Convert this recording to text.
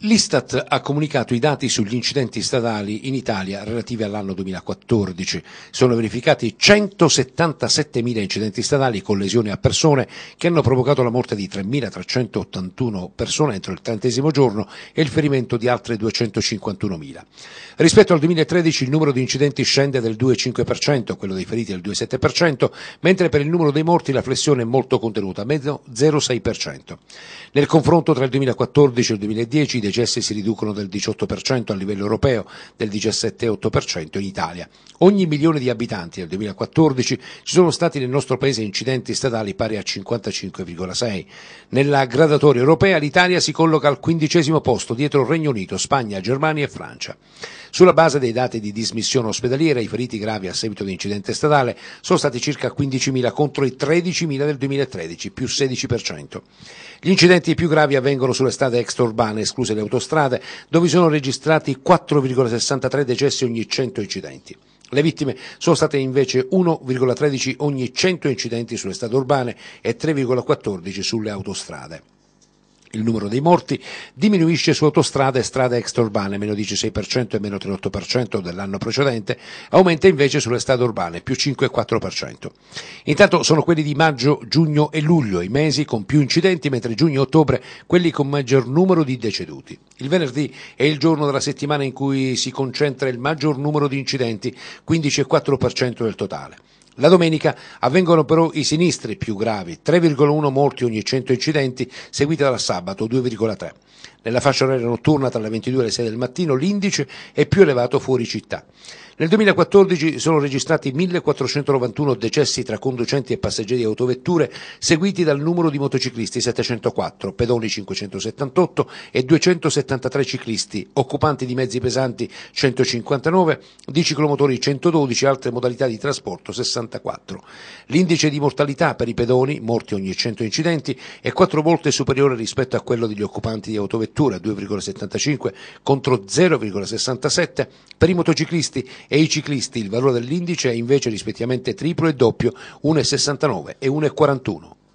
L'Istat ha comunicato i dati sugli incidenti stradali in Italia relativi all'anno 2014. Sono verificati 177.000 incidenti stradali con lesioni a persone che hanno provocato la morte di 3.381 persone entro il trentesimo giorno e il ferimento di altre 251.000. Rispetto al 2013 il numero di incidenti scende del 2,5%, quello dei feriti del 2,7%, mentre per il numero dei morti la flessione è molto contenuta, meno 0,6%. Nel confronto tra il 2014 e il 2010 decessi si riducono del 18% a livello europeo, del 17,8% in Italia. Ogni milione di abitanti nel 2014 ci sono stati nel nostro paese incidenti stradali pari a 55,6. Nella gradatoria europea l'Italia si colloca al quindicesimo posto dietro Regno Unito, Spagna, Germania e Francia. Sulla base dei dati di dismissione ospedaliera, i feriti gravi a seguito di incidente stradale sono stati circa 15.000 contro i 13.000 del 2013, più 16%. Gli incidenti più gravi avvengono sulle strade extraurbane, escluse delle autostrade, dove sono registrati 4,63 decessi ogni 100 incidenti. Le vittime sono state invece 1,13 ogni 100 incidenti sulle strade urbane e 3,14 sulle autostrade il numero dei morti, diminuisce su autostrade e strade extraurbane, meno 16% e meno 38% dell'anno precedente, aumenta invece sulle strade urbane, più 5,4%. Intanto sono quelli di maggio, giugno e luglio i mesi con più incidenti, mentre giugno e ottobre quelli con maggior numero di deceduti. Il venerdì è il giorno della settimana in cui si concentra il maggior numero di incidenti, 15,4% del totale. La domenica avvengono però i sinistri più gravi, 3,1 morti ogni 100 incidenti, seguiti dal sabato 2,3. Nella fascia oraria notturna tra le 22 e le 6 del mattino l'indice è più elevato fuori città. Nel 2014 sono registrati 1491 decessi tra conducenti e passeggeri di autovetture, seguiti dal numero di motociclisti 704, pedoni 578 e 273 ciclisti, occupanti di mezzi pesanti 159, di ciclomotori 112 e altre modalità di trasporto 64. L'indice di mortalità per i pedoni, morti ogni 100 incidenti, è quattro volte superiore rispetto a quello degli occupanti di autovetture, 2,75 contro 0,67 per i motociclisti e i ciclisti il valore dell'indice è invece rispettivamente triplo e doppio 1,69 e 1,41.